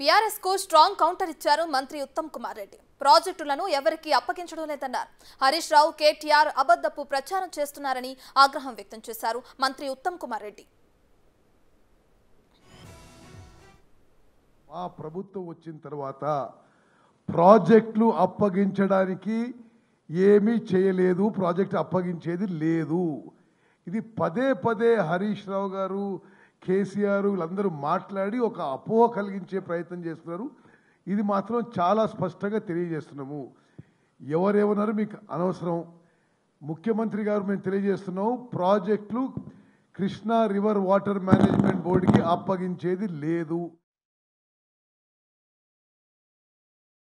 BRS కు strong counter ఇచ్చారు మంత్రి ఉత్తమ్ కుమార్ రెడ్డి ప్రాజెక్టులను ఎవరికీ అప్పగించడం లేదన్నారు హరీష్ రావు కేటీఆర్ అబద్దపు ప్రచారం చేస్తున్నారని ఆగ్రహం వ్యక్తం చేశారు మంత్రి ఉత్తమ్ కుమార్ రెడ్డి మా ప్రభుత్వం వచ్చిన తర్వాత ప్రాజెక్టులు అప్పగించడానికి ఏమీ చేయలేదు ప్రాజెక్టు అప్పగించేది లేదు ఇది పదే పదే హరీష్ రావు గారు కేసీఆర్ వీళ్ళందరూ మాట్లాడి ఒక అపోహ కలిగించే ప్రయత్నం చేస్తున్నారు ఇది మాత్రం చాలా స్పష్టంగా తెలియజేస్తున్నాము ఎవరేమన్నారు మీకు అనవసరం ముఖ్యమంత్రి గారు మేము తెలియజేస్తున్నాం ప్రాజెక్టులు కృష్ణా రివర్ వాటర్ మేనేజ్మెంట్ బోర్డుకి అప్పగించేది లేదు